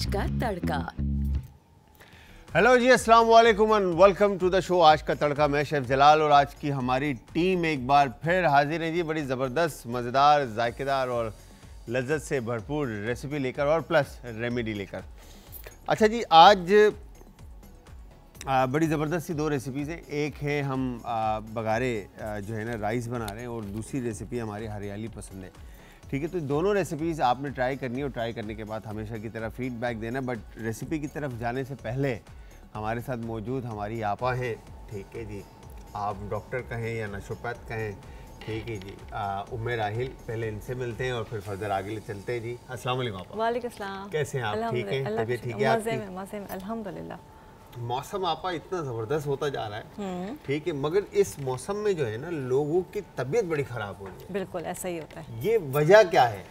आज का तड़का हेलो जी अस्सलाम वालेकुम and welcome to the show आज का तड़का मैं शेफ जलाल और आज की हमारी टीम एक बार फिर हाजिर है जी बड़ी ज़बरदस्त मज़ेदार जायकेदार और लज्जत से भरपूर रेसिपी लेकर और प्लस रेमेडी लेकर अच्छा जी आज बड़ी ज़बरदस्त सी दो रेसिपीज़ हैं एक है हम बघारे जो है ना राइस बना रहे हैं और दूसरी रेसिपी हमारी हरियाली पसंद है ठीक है तो दोनों रेसिपीज़ आपने ट्राई करनी है और ट्राई करने के बाद हमेशा की तरह फीडबैक देना बट रेसिपी की तरफ जाने से पहले हमारे साथ मौजूद हमारी आपा हैं ठीक है जी आप डॉक्टर कहें या नशोपैत कहें ठीक है जी उमे राहिल पहले इनसे मिलते हैं और फिर फर्दर आगे ले चलते हैं जी असल वाले कैसे हैं आप ठीक तबीयत ठीक है मौसम आपा इतना ज़बरदस्त होता जा रहा है हम्म। ठीक है मगर इस मौसम में जो है ना लोगों की तबीयत बड़ी ख़राब हो रही है बिल्कुल ऐसा ही होता है ये वजह क्या है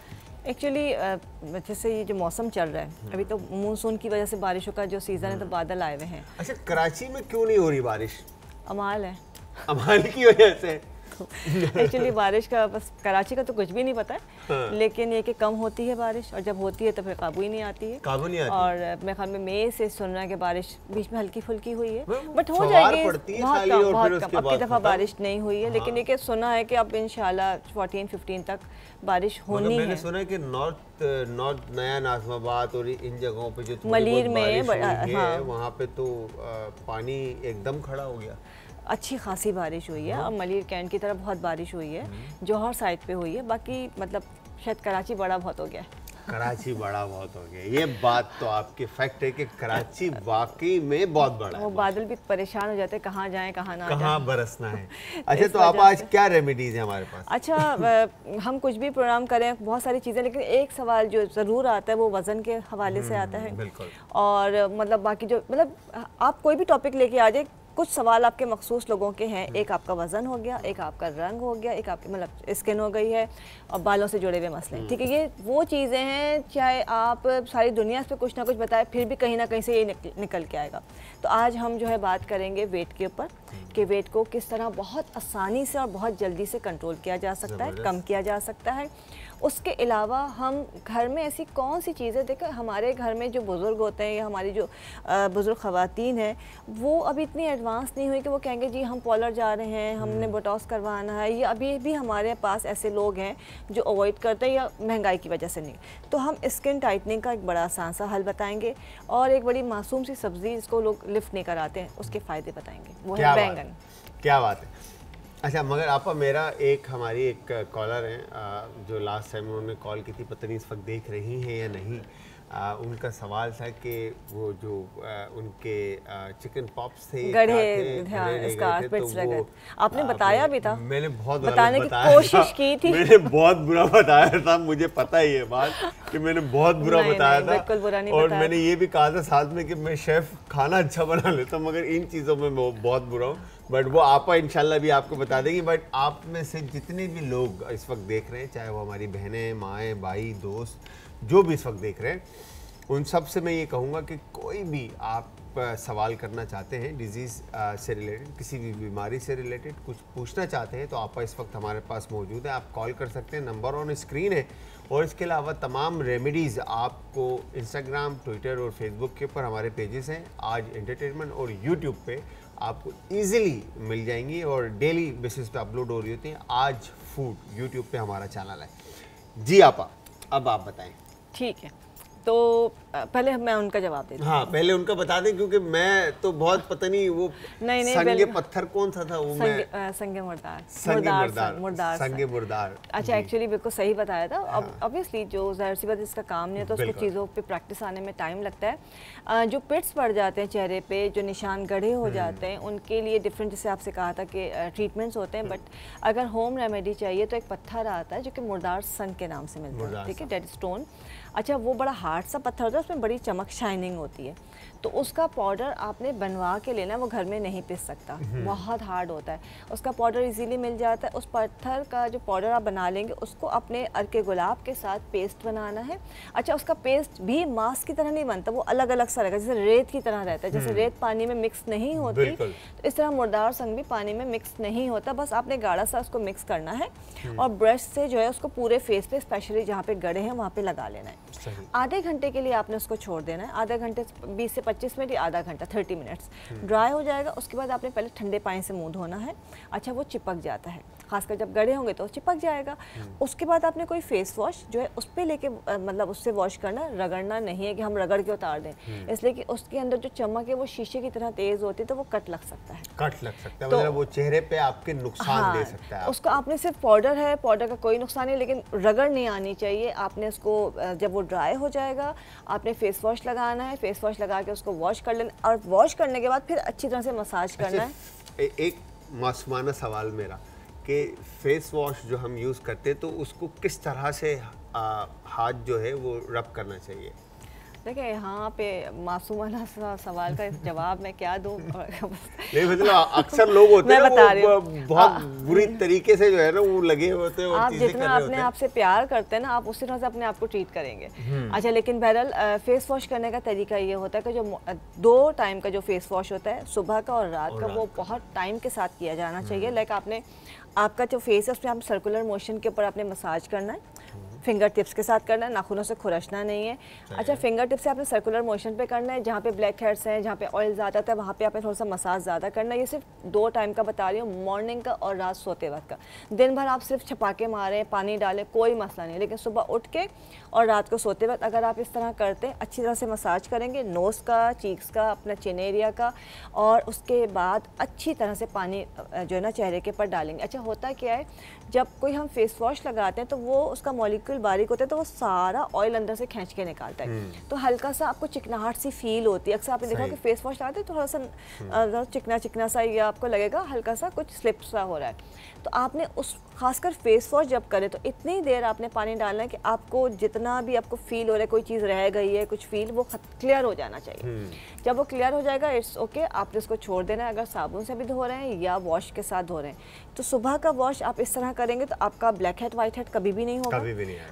एक्चुअली जैसे ये जो मौसम चल रहा है हम्म। अभी तो मानसून की वजह से बारिशों का जो सीज़न है तो हम्म। बादल आए हुए हैं अच्छा कराची में क्यों नहीं हो रही बारिश अमाल है अमाल की वजह से हूँ एक्चुअली बारिश का बस कराची का तो कुछ भी नहीं पता है हाँ। लेकिन ये कि कम होती है बारिश और जब होती है तो फिर काबू ही नहीं आती है काबू नहीं आती और मैं ख्याल में मई से सुन रहा है कि बारिश बीच में हल्की फुल्की हुई है बट हाँ, हो जाएगी बहुत कम बहुत कम अब की दफ़ा बारिश नहीं हुई है लेकिन हाँ। ये सुना है कि अब इन फोर्टीन फिफ्टीन तक बारिश होनी मतलब है सुना है कि नॉर्थ नॉर्थ नया नाजमाबाद और इन जगहों पे जो मलिर में हाँ। वहाँ पे तो आ, पानी एकदम खड़ा हो गया अच्छी खासी बारिश हुई है और हाँ। मलिर कैंट की तरफ बहुत बारिश हुई है हम्म। जौहर साइड पे हुई है बाकी मतलब शायद कराची बड़ा बहुत हो गया है कराची बड़ा बहुत हो गया ये बात तो आपकी फैक्ट है कि कराची वाकई में बहुत बड़ा वो बादल भी परेशान हो जाते हैं कहाँ जाए कहाँ ना कहाँ बरसना है अच्छा तो आप आज क्या रेमेडीज है हमारे पास अच्छा हम कुछ भी प्रोग्राम करें बहुत सारी चीज़ें लेकिन एक सवाल जो ज़रूर आता है वो वज़न के हवाले से आता है हम्म, और मतलब बाकी जो मतलब आप कोई भी टॉपिक लेके आ जाए कुछ सवाल आपके मखसूस लोगों के हैं हम्म। एक आपका वज़न हो गया एक आपका रंग हो गया एक आपकी मतलब स्किन हो गई है और बालों से जुड़े हुए मसले हम्म। ठीक है ये वो चीज़ें हैं चाहे आप सारी दुनिया से पर कुछ ना कुछ बताए फिर भी कहीं ना कहीं से ये निकल, निकल के आएगा तो आज हम जो है बात करेंगे वेट के ऊपर हम्म। कि वेट को किस तरह बहुत आसानी से और बहुत जल्दी से कंट्रोल किया जा सकता है कम किया जा सकता है उसके अलावा हम घर में ऐसी कौन सी चीज़ें देखें हमारे घर में जो बुज़ुर्ग होते हैं या हमारी जो बुज़ुर्ग ख़ातन हैं वो अभी इतनी एडवांस नहीं हुई कि वो कहेंगे जी हम पॉलर जा रहे हैं हमने बोटॉस हम्म। करवाना है या अभी भी हमारे पास ऐसे लोग हैं जो अवॉइड करते हैं या महंगाई की वजह से नहीं तो हम स्किन टाइटनिंग का एक बड़ा आसान सा हल बताएँगे और एक बड़ी मासूम सी सब्ज़ी जिसको लोग लिफ्ट नहीं कराते हैं उसके फ़ायदे बताएँगे वो है बैंगन क्या बात है अच्छा मगर आपा मेरा एक हमारी एक कॉलर हैं जो लास्ट टाइम उन्होंने कॉल की थी पता नहीं इस वक्त देख रही हैं या नहीं आ, उनका सवाल था कि वो जो आ, उनके चिकन पॉप्स थे गढ़े हाँ, तो लगे आपने बताया भी था मैंने बहुत बताने की कोशिश की थी मैंने बहुत बुरा बताया था मुझे पता ही है बात कि मैंने बहुत बुरा नहीं, बताया नहीं, था बिल्कुल बुरा नहीं और मैंने ये भी कहा था साथ में कि मैं शेफ खाना अच्छा बना लेता मगर इन चीज़ों में बहुत बुरा हूँ बट वो आपा इनशाला भी आपको बता देगी बट आप में से जितने भी लोग इस वक्त देख रहे हैं चाहे वो हमारी बहनें माएँ भाई दोस्त जो भी इस वक्त देख रहे हैं उन सब से मैं ये कहूँगा कि कोई भी आप सवाल करना चाहते हैं डिजीज़ से रिलेटेड किसी भी बीमारी से रिलेटेड कुछ पूछना चाहते हैं तो आपा इस वक्त हमारे पास मौजूद है आप कॉल कर सकते हैं नंबर ऑन स्क्रीन है और इसके अलावा तमाम रेमेडीज़ आपको इंस्टाग्राम ट्विटर और फेसबुक के ऊपर हमारे पेजेस हैं आज एंटरटेनमेंट और यूट्यूब पर आपको इजीली मिल जाएंगी और डेली बेसिस पे अपलोड हो रही होती हैं आज फूड यूट्यूब पे हमारा चैनल है जी आपा अब आप बताएं ठीक है तो पहले मैं उनका जवाब देती हाँ पहले उनका बता दें क्योंकि मैं तो बहुत पता नहीं वो नहीं नहीं संगे पत्थर कौन सा था वो संगे, मैं संगे मुर्दार संगे मुर्दार मुर्दार संगे मुर्दार अच्छा एक्चुअली बिल्कुल सही बताया था अब ऑब्वियसली हाँ। जो जाहिर सी बात इसका काम नहीं है तो उसको चीज़ों पे प्रैक्टिस आने में टाइम लगता है जो पिट्स पड़ जाते हैं चेहरे पे जो निशान गढ़े हो हम्म। जाते हैं उनके लिए डिफरेंट जैसे आपसे कहा था कि ट्रीटमेंट्स होते हैं बट हम्म। अगर होम रेमेडी चाहिए तो एक पत्थर आता है जो कि मुर्दार संग के नाम से मिलता है ठीक है डेड स्टोन अच्छा वो बड़ा हार्ड सा पत्थर होता है उसमें बड़ी चमक शाइनिंग होती है तो उसका पाउडर आपने बनवा के लेना वो घर में नहीं पिस सकता हम्म। बहुत हार्ड होता है उसका पाउडर इजीली मिल जाता है उस पत्थर का जो पाउडर आप बना लेंगे उसको अपने अरके गुलाब के साथ पेस्ट बनाना है अच्छा उसका पेस्ट भी मास्क की तरह नहीं बनता वो अलग अलग सा रहेगा जैसे रेत की तरह रहता है जैसे हम्म। रेत पानी में मिक्स नहीं होती तो इस तरह मुर्दार संग भी पानी में मिक्स नहीं होता बस आपने गाढ़ा सा उसको मिक्स करना है हम्म। और ब्रश से जो है उसको पूरे फेस पे स्पेशली जहाँ पे गड़े हैं वहाँ पे लगा लेना है आधे घंटे के लिए आपने उसको छोड़ देना है आधे घंटे बीस से पच्चीस मिनट या आधा घंटा थर्टी मिनट्स ड्राई हो जाएगा उसके बाद आपने पहले ठंडे पानी से मुँह धोना है अच्छा वो चिपक जाता है खासकर जब गड़े होंगे तो चिपक जाएगा हम्म। उसके बाद आपने कोई फेस वॉश जो है उस पर लेके मतलब उससे वॉश करना रगड़ना नहीं है कि हम रगड़ के उतार दें हम्म। इसलिए कि उसके अंदर जो चमक है वो शीशे की तरह तेज़ होती है तो वो कट लग सकता है कट लग सकता है तो, मतलब वो चेहरे पे आपके नुकसान हाँ, दे सकता है उसका आपने सिर्फ पाउडर है पाउडर का कोई नुकसान नहीं लेकिन रगड़ नहीं आनी चाहिए आपने उसको जब वो ड्राई हो जाएगा आपने फेस वॉश लगाना है फेस वॉश लगा के उसको वॉश कर लेना और वॉश करने के बाद फिर अच्छी तरह से मसाज अच्छा, करना है एक मासूमाना सवाल मेरा कि फेस वॉश जो हम यूज़ करते हैं तो उसको किस तरह से आ, हाथ जो है वो रब करना चाहिए देखिए यहाँ पे मासूमाना सा सवाल का जवाब मैं क्या दूँ नहीं मतलब अक्सर लोग होते हैं बता रही बहुत बुरी तरीके से जो है ना वो लगे होते हैं आप जितना अपने आप से प्यार करते हैं ना आप उसी तरह से अपने आप को ट्रीट करेंगे हम्म। अच्छा लेकिन बहरहाल फेस वॉश करने का तरीका ये होता है कि जो दो टाइम का जो फेस वॉश होता है सुबह का और रात का वो बहुत टाइम के साथ किया जाना चाहिए लाइक हम्म। आपने आपका जो फेस है उसमें हम सर्कुलर मोशन के ऊपर आपने मसाज करना है फिंगर टिप्स के साथ करना है नाखूनों से खुरचना नहीं है अच्छा फिंगर टिप्स से आपने सर्कुलर मोशन पे करना है जहाँ पे ब्लैक हेड्स हैं जहाँ पे ऑयल ज़्यादा है वहाँ पे आपने थोड़ा सा मसाज ज़्यादा करना है ये सिर्फ दो टाइम का बता रही हूँ मॉर्निंग का और रात सोते वक्त का दिन भर आप सिर्फ छपाके मारें पानी डालें कोई मसला नहीं लेकिन सुबह उठ के और रात को सोते वक्त अगर आप इस तरह करते हैं अच्छी तरह से मसाज करेंगे नोज़ का चीक्स का अपना चिन एरिया का और उसके बाद अच्छी तरह से पानी जो है ना चेहरे के ऊपर डालेंगे अच्छा होता क्या है जब कोई हम फेस वॉश लगाते हैं तो वो उसका मॉलिक बिल्कुल बारीक होता है तो वो सारा ऑयल अंदर से खींच के निकालता है हम्म। तो हल्का सा आपको चिकनाहट सी फील होती है अक्सर आपने देखा कि फेस वॉश लगाते थोड़ा सा हम्म। चिकना चिकना सा या आपको लगेगा हल्का सा कुछ स्लिप सा हो रहा है तो आपने उस खासकर फेस वॉश जब करें तो इतनी देर आपने पानी डालना है कि आपको जितना भी आपको फील हो रहा है कोई चीज़ रह गई है कुछ फील वो क्लियर हो जाना चाहिए हम्म। जब वो क्लियर हो जाएगा इट्स ओके आप आपने इसको छोड़ देना है अगर साबुन से भी धो रहे हैं या वॉश के साथ धो रहे हैं तो सुबह का वॉश आप इस तरह करेंगे तो आपका ब्लैक हेड वाइट हेड कभी भी नहीं होगा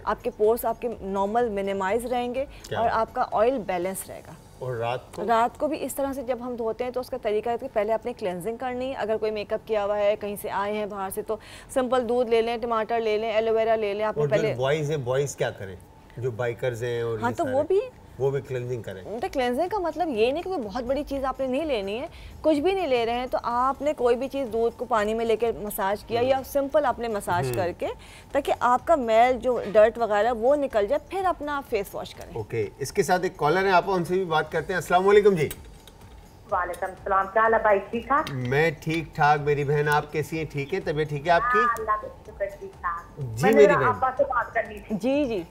आपके पोर्स आपके नॉर्मल मिनिमाइज रहेंगे और आपका ऑयल बैलेंस रहेगा और रात को रात को भी इस तरह से जब हम धोते हैं तो उसका तरीका है कि पहले आपने क्लेंजिंग करनी है अगर कोई मेकअप किया हुआ है कहीं से आए हैं बाहर से तो सिंपल दूध ले लें टमाटर ले लें एलोवेरा ले लें आपने पहले बॉयज़ है बॉयज़ क्या करें जो बाइकर्स हैं और हाँ तो वो भी वो भी क्लेंजिंग करें तो क्लेंजिंग का मतलब ये नहीं कि कोई बहुत बड़ी चीज़ आपने नहीं लेनी है कुछ भी नहीं ले रहे हैं तो आपने कोई भी चीज़ दूध को पानी में लेकर मसाज किया या सिंपल हम्म। आपने मसाज हम्म। करके ताकि आपका मैल जो डर्ट वगैरह वो निकल जाए फिर अपना फेस वॉश करें ओके इसके साथ एक कॉलर है आप उनसे भी बात करते हैं असलम जी वालेकुम क्या भाई ठीक ठाक मैं ठीक ठाक मेरी बहन आप कैसी है ठीक है तबीयत ठीक है आपकी हाँ, जी मेरी बहन जी जी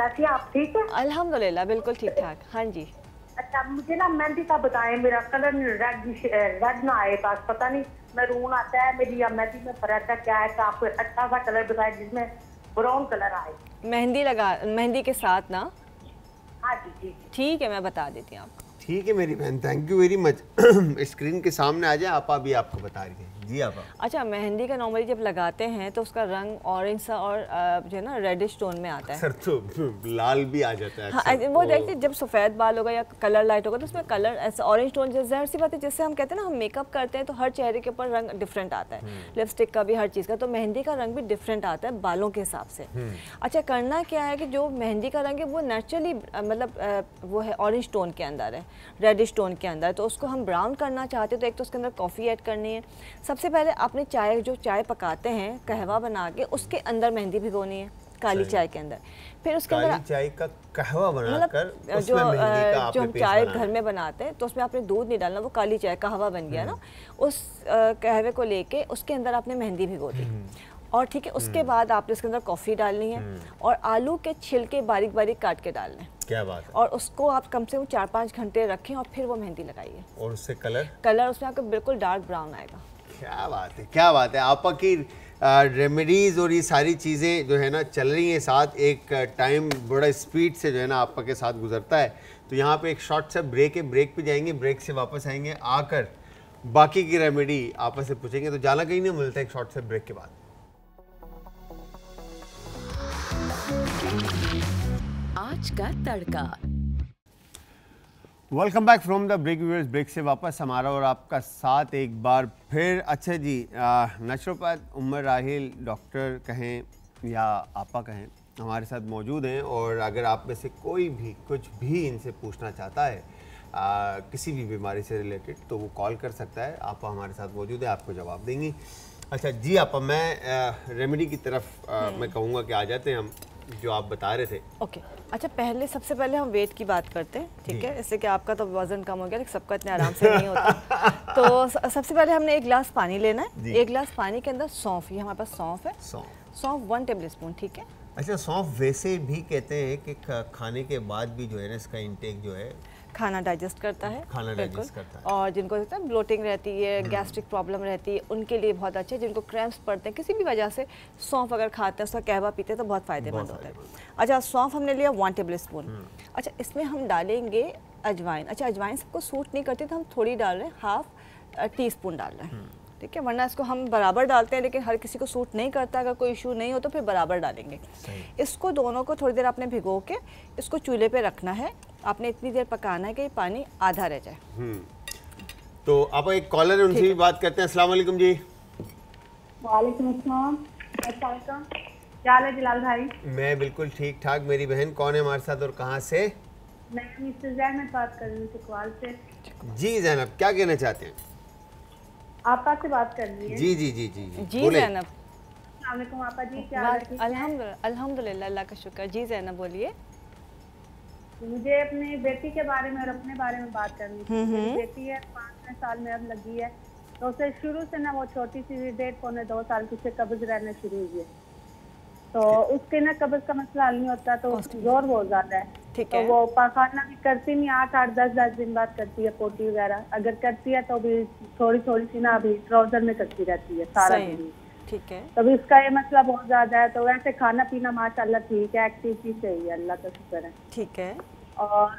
कैसी आप ठीक है अल्हम्दुलिल्लाह बिल्कुल ठीक ठाक हाँ जी अच्छा मुझे ना मेहंदी का बताएं मेरा कलर रेड रेड ना आए पास पता नहीं रून आता है मेरी या मेहंदी में फर्क है क्या है तो अच्छा सा कलर बताएं जिसमें ब्राउन कलर आए मेहंदी लगा मेहंदी के साथ ना हाँ जी जी ठीक है मैं बता देती हूँ आपको ठीक है मेरी बहन thank you very much screen के सामने आ जाए आपा भी आपको बता रही है जी आप अच्छा मेहंदी का नॉर्मली जब लगाते हैं तो उसका रंग ऑरेंज सा और जो है ना रेडिश टोन में आता है सर तो लाल भी आ जाता है हाँ, वो देखिए जब सफ़ेद बाल होगा या कलर लाइट होगा तो उसमें कलर ऐसा ऑरेंज टोन जैसे जहर सी बात है जैसे हम कहते हैं ना हम मेकअप करते हैं तो हर चेहरे के ऊपर रंग डिफरेंट आता है लिपस्टिक हम्म। का भी हर चीज़ का तो मेहंदी का रंग भी डिफरेंट आता है बालों के हिसाब से हम्म। अच्छा करना क्या है कि जो मेहंदी का रंग है वो नेचुरली मतलब वो है ऑरेंज टोन के अंदर है रेडिश टोन के अंदर तो उसको हम ब्राउन करना चाहते हैं तो एक तो उसके अंदर कॉफ़ी ऐड करनी है सब सबसे पहले आपने चाय जो चाय पकाते हैं कहवा बना के उसके अंदर मेहंदी भिगोनी है काली चाय के अंदर फिर उसके अंदर चाय का कहवा मतलब कर जो जो हम चाय घर में बनाते हैं तो उसमें आपने दूध नहीं डालना वो काली चाय कहवा बन गया ना हम्म। उस कहवे को लेके उसके अंदर आपने मेहंदी भिगो दी हम्म। और ठीक है उसके हम्म। बाद आपने उसके अंदर कॉफ़ी डालनी है और आलू के छिलके बारीक बारीक काट के डालने क्या बात है और उसको आप कम से कम चार पाँच घंटे रखें और फिर वो मेहंदी लगाइए और उससे कलर कलर उसमें आपका बिल्कुल डार्क ब्राउन आएगा क्या बात है क्या बात है आपा की रेमेडीज़ और ये सारी चीज़ें जो है ना चल रही हैं साथ एक टाइम बड़ा स्पीड से जो है ना आपा के साथ गुजरता है तो यहाँ पे एक शॉर्ट सा ब्रेक है ब्रेक पे जाएंगे ब्रेक से वापस आएंगे आकर बाकी की रेमेडी आपस से पूछेंगे तो जाना कहीं नहीं मिलता एक शॉर्ट से ब्रेक के बाद आज का तड़का welcome back from the break viewers break से वापस हमारा और आपका साथ एक बार फिर अच्छा जी नेचुरोपैथ उमर राहिल डॉक्टर कहें या आपा कहें हमारे साथ मौजूद हैं और अगर आप में से कोई भी कुछ भी इनसे पूछना चाहता है आ, किसी भी बीमारी से रिलेटेड तो वो कॉल कर सकता है आपा हमारे साथ मौजूद है आपको जवाब देंगी अच्छा जी आपा मैं रेमेडी की तरफ आ, हम्म। मैं कहूँगा कि आ जाते हैं हम जो आप बता रहे थे ओके okay. अच्छा पहले सबसे पहले हम वेट की बात करते हैं ठीक है इससे कि आपका तो वजन कम हो गया लेकिन सबका इतने आराम से नहीं होता तो सबसे पहले हमने एक गिलास पानी लेना है एक गिलास पानी के अंदर सौंफ ये हमारे पास सौंफ है सौंफ वन टेबल स्पून ठीक है अच्छा सौंफ वैसे भी कहते हैं कि खाने के बाद भी जो है ना इसका इंटेक जो है खाना डाइजेस्ट करता है खाना डाइजेस्ट करता है और जिनको देखते है ब्लोटिंग रहती है गैस्ट्रिक प्रॉब्लम हम्म। रहती है उनके लिए बहुत अच्छा है जिनको क्रैम्प्स पड़ते हैं किसी भी वजह से सौंफ अगर खाते हैं उसका कहवा पीते हैं तो बहुत फ़ायदेमंद होता है अच्छा सौंफ हमने लिया वन टेबल स्पून अच्छा इसमें हम डालेंगे अजवाइन अच्छा अजवाइन सबको सूट नहीं करती तो हम थोड़ी डाल रहे हैं हाफ टी स्पून डाल रहे हैं हम्म। ठीक है वरना इसको हम बराबर डालते हैं लेकिन हर किसी को सूट नहीं करता अगर कोई इशू नहीं हो तो फिर बराबर डालेंगे इसको दोनों को थोड़ी देर आपने भिगो के इसको चूल्हे पे रखना है आपने इतनी देर पकाना है कि पानी आधा रह जाए हम्म। तो आप एक कॉलर उनसे भी बात करते हैं असला जी क्या जलाल भाई मैं बिल्कुल ठीक ठाक मेरी बहन कौन है हमारे साथ और कहाँ से मैं जैनब बात कर रही हूँ जी जैनब क्या कहना चाहते हैं आपा से बात करनी है जी जी जी जी जी, जैनब अलहमद जी अल्हम्दुलिल्लाह अल्लाह का शुक्र जी जैनब बोलिए मुझे अपनी बेटी के बारे में और अपने बारे में बात करनी थी हम्म, मेरी हम्म। बेटी है पाँच छः साल में अब लगी है तो उसे शुरू से ना वो छोटी सी डेढ़ पौने दो साल की से कब्ज रहना शुरू हुई है तो उसके ना कब्ज का मसला हल नहीं होता तो जोर बहुत ज्यादा है ठीक तो है तो वो पाखाना भी करती नहीं आठ आठ दस दस दिन बाद करती है पोटी वगैरह अगर करती है तो भी थोड़ी थोड़ी सी ना अभी ट्राउजर में करती रहती है सारा दिन ठीक है तभी इसका ये मसला मतलब बहुत ज्यादा है तो वैसे खाना पीना माशाल्लाह ठीक है एक्टिविटी सही है अल्लाह का शुक्र है ठीक है और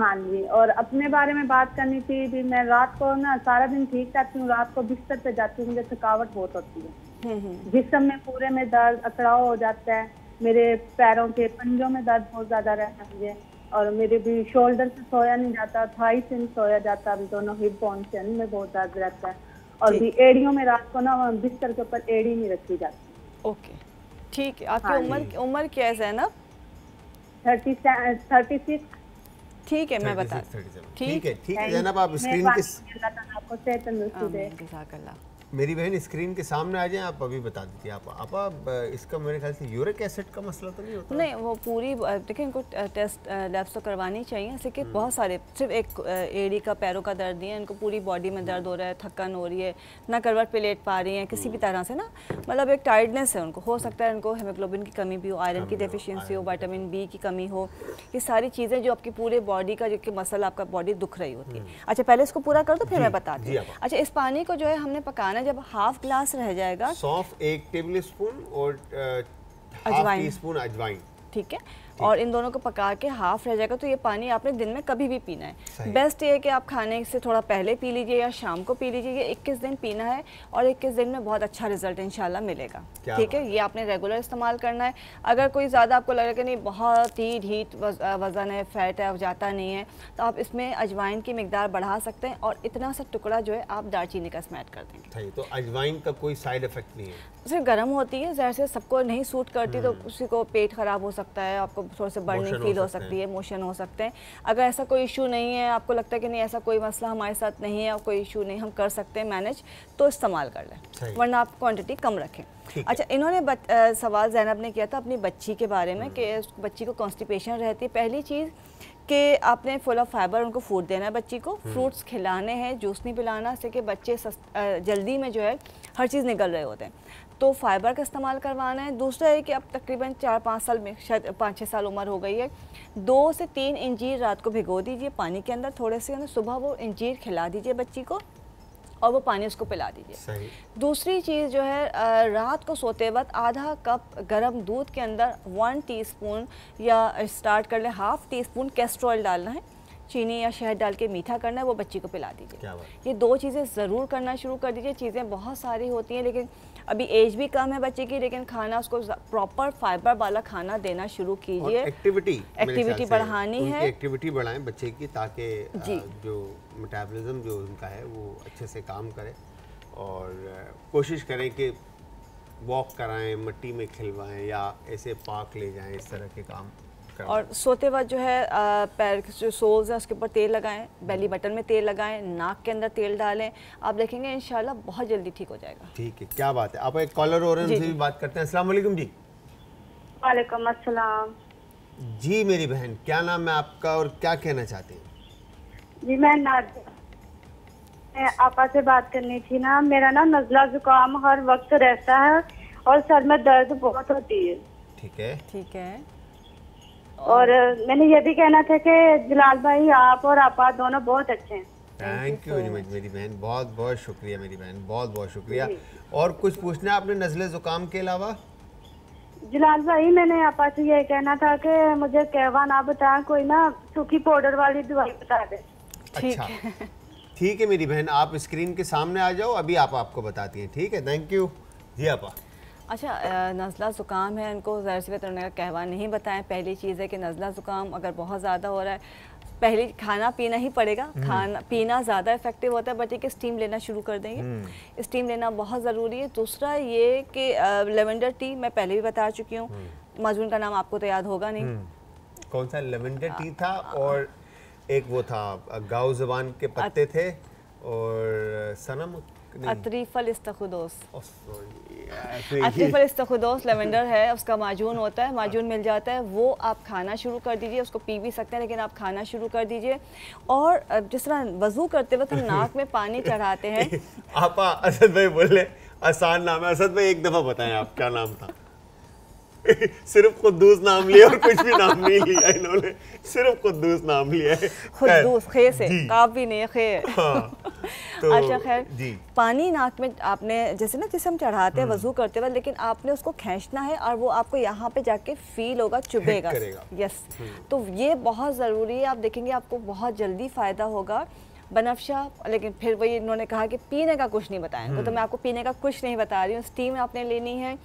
हाँ जी और अपने बारे में बात करनी थी भी मैं रात को ना सारा दिन ठीक रहती हूँ रात को बिस्तर पे जाती हूँ मुझे थकावट बहुत होती है हम्म, हम्म। जिसम में पूरे में दर्द अकड़ाव हो जाता है मेरे पैरों के पंजों में दर्द बहुत ज्यादा रहता है मुझे और मेरे भी शोल्डर से सोया नहीं जाता थाई से नहीं सोया जाता दोनों हिप बोन से में बहुत दर्द रहता है और भी एड़ियों में रात को ना बिस्तर के ऊपर एड़ी नहीं रखी जाती ओके ठीक है आपकी हाँ उम्र उम्र क्या है जैनब थर्टी थर्टी सिक्स ठीक है मैं बता ठीक है ठीक है जैनब आप स्क्रीन आपको मेरी बहन स्क्रीन के सामने आ जाए आप अभी बता दीजिए आप आप इसका मेरे ख्याल से यूरिक एसिड का मसला तो नहीं होता नहीं वो पूरी देखिए इनको टेस्ट लैब्स तो करवानी चाहिए ऐसे कि हम्म। बहुत सारे सिर्फ एक एड़ी का पैरों का दर्द नहीं है इनको पूरी बॉडी में दर्द हो रहा है थकान हो रही है ना करवट पे लेट पा रही है किसी भी हम्म। तरह से ना मतलब एक टायर्डनेस है उनको हो सकता है इनको हेमोग्लोबिन की कमी भी हो आयरन की डिफिशियंसी हो वाइटामिन बी की कमी हो ये सारी चीज़ें जो आपकी पूरे बॉडी का जो कि मसल आपका बॉडी दुख रही होती है हम्म। अच्छा पहले इसको पूरा कर दो फिर मैं बताती हूँ अच्छा इस पानी को जो है हमने पकाना लेना जब हाफ ग्लास रह जाएगा सौंफ एक टेबल स्पून और uh, अजवाइन स्पून अजवाइन ठीक है और इन दोनों को पका के हाफ रह जाएगा तो ये पानी आपने दिन में कभी भी पीना है बेस्ट ये है कि आप खाने से थोड़ा पहले पी लीजिए या शाम को पी लीजिए ये इक्कीस दिन पीना है और इक्कीस दिन में बहुत अच्छा रिजल्ट इनशाला मिलेगा ठीक है ये आपने रेगुलर इस्तेमाल करना है अगर कोई ज़्यादा आपको लग रहा है कि नहीं बहुत ही ढीट वज़न है फैट है जाता नहीं है तो आप इसमें अजवाइन की मकदार बढ़ा सकते हैं और इतना सा टुकड़ा जो है आप दालचीनी का स्मैट कर देंगे तो अजवाइन का कोई साइड इफेक्ट नहीं है सिर्फ गर्म होती है जहर से सबको नहीं सूट करती तो हम्म। उसी को पेट ख़राब हो सकता है आपको थोड़े से बर्निंग फील हो सकती है मोशन हो सकते हैं अगर ऐसा कोई इशू नहीं है आपको लगता है कि नहीं ऐसा कोई मसला हमारे साथ नहीं है और कोई इशू नहीं हम कर सकते हैं मैनेज तो इस्तेमाल कर लें वरना आप क्वान्टिटी कम रखें अच्छा इन्होंने बच, सवाल जैनब ने किया था अपनी बच्ची के बारे में हम्म। कि बच्ची को कॉन्स्टिपेशन रहती है पहली चीज़ कि आपने फुल ऑफ फाइबर उनको फूड देना है बच्ची को फ्रूट्स हम्म। खिलाने हैं जूस नहीं पिलाना से कि बच्चे जल्दी में जो है हर चीज़ निकल रहे होते हैं तो फाइबर का इस्तेमाल करवाना है दूसरा है कि अब तकरीबन चार पाँच साल में शायद पाँच छः साल उम्र हो गई है दो से तीन इंजीर रात को भिगो दीजिए पानी के अंदर थोड़े से सुबह वो इंजीर खिला दीजिए बच्ची को और वो पानी उसको पिला दीजिए दूसरी चीज़ जो है रात को सोते वक्त आधा कप गर्म दूध के अंदर वन टीस्पून या स्टार्ट कर ले हाफ टी स्पून कैस्ट्रॉयल डालना है चीनी या शहद डाल के मीठा करना है वो बच्ची को पिला दीजिए ये दो चीज़ें ज़रूर करना शुरू कर दीजिए चीज़ें बहुत सारी होती हैं लेकिन अभी एज भी कम है बच्चे की लेकिन खाना उसको प्रॉपर फाइबर वाला खाना देना शुरू कीजिए एक्टिविटी एक्टिविटी बढ़ानी है एक्टिविटी बढ़ाएं बच्चे की ताकि जो मेटाबॉलिज्म जो उनका है वो अच्छे से काम करे और कोशिश करें कि वॉक कराएं मिट्टी में खिलवाएं या ऐसे पार्क ले जाएं इस तरह के काम और सोते वक्त जो है पैर जो सोल्स हैं उसके ऊपर तेल लगाएं बेली बटन में तेल लगाएं नाक के अंदर तेल डालें आप देखेंगे इनशाला बहुत जल्दी ठीक हो जाएगा ठीक है क्या बात है आप एक कॉलर हो रहे हैं उनसे भी बात करते हैं असलम जी वालेकुम जी मेरी बहन क्या नाम है आपका और क्या कहना चाहते हैं जी मैं नादिया मैं आपा से बात करनी थी ना मेरा ना नजला जुकाम हर वक्त रहता है और सर में दर्द बहुत होती है ठीक है ठीक है और मैंने ये भी कहना था कि जलाल भाई आप और आपा दोनों बहुत अच्छे हैं थैंक यू वेरी मच मेरी बहन बहुत बहुत शुक्रिया मेरी बहन बहुत बहुत शुक्रिया और कुछ पूछना आपने नजले जुकाम के अलावा जलाल भाई मैंने आपा से ये कहना था कि मुझे कहवा ना बताएं कोई ना सूखी पाउडर वाली दवाई बता दे अच्छा ठीक है मेरी बहन आप स्क्रीन के सामने आ जाओ अभी आप आपको बताती हैं ठीक है थैंक यू जी आपा अच्छा नज़ला ज़ुकाम है उनको ज़ाहिर सी उन्होंने कहवा नहीं बताएं पहली चीज़ है कि नज़ला ज़ुकाम अगर बहुत ज़्यादा हो रहा है पहले खाना पीना ही पड़ेगा हम्म। खाना पीना ज़्यादा इफेक्टिव होता है बट एक स्टीम लेना शुरू कर देंगे स्टीम हम्म। लेना बहुत ज़रूरी है दूसरा ये कि लेवेंडर टी मैं पहले भी बता चुकी हूँ मजून हम्म। का नाम आपको तो याद होगा नहीं कौन सा लेवेंडर टी था और एक वो था गाँव जबान के पत्ते थे और सनम अतरीफल इस्तखुदोस oh, अतफल इस्तखदोस लेवेंडर है उसका माजून होता है माजून मिल जाता है वो आप खाना शुरू कर दीजिए उसको पी भी सकते हैं लेकिन आप खाना शुरू कर दीजिए और जिस तरह वजू करते वक्त हम नाक में पानी चढ़ाते हैं आपा असद भाई बोले आसान नाम है असद भाई एक दफ़ा बताएं आप क्या नाम था सिर्फ खुदूस नाम लिया और कुछ भी नाम नहीं लिया इन्होंने सिर्फ खुदूस नाम लिया है खुदूस खे से काफ भी नहीं खे हाँ, तो, अच्छा खैर पानी नाक में आपने जैसे ना जिसे हम चढ़ाते हैं हम्म। वजू करते वक्त लेकिन आपने उसको खींचना है और वो आपको यहाँ पे जाके फील होगा चुभेगा यस हम्म। तो ये बहुत ज़रूरी है आप देखेंगे आपको बहुत जल्दी फ़ायदा होगा बनफशा लेकिन फिर वही इन्होंने कहा कि पीने का कुछ नहीं बताया तो हम्म। मैं आपको पीने का कुछ नहीं बता रही हूँ स्टीम आपने लेनी है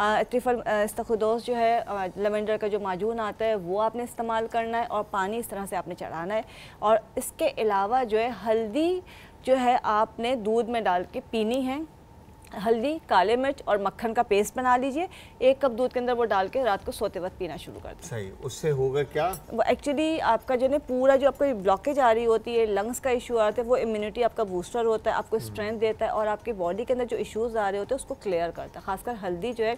ट्रिफल इस्तखदोस जो है लेवेंडर का जो माजून आता है वो आपने इस्तेमाल करना है और पानी इस तरह से आपने चढ़ाना है और इसके अलावा जो है हल्दी जो है आपने दूध में डाल के पीनी है हल्दी काले मिर्च और मक्खन का पेस्ट बना लीजिए एक कप दूध के अंदर वो डाल के रात को सोते वक्त पीना शुरू कर दें सही उससे होगा क्या वो एक्चुअली आपका जो है पूरा जो आपको ब्लॉकेज आ रही होती है लंग्स का इशू आ रहा है वो इम्यूनिटी आपका बूस्टर होता है आपको स्ट्रेंथ हम्म। देता है और आपकी बॉडी के अंदर जो इशूज़ आ रहे होते हैं उसको क्लियर करता है खासकर हल्दी जो है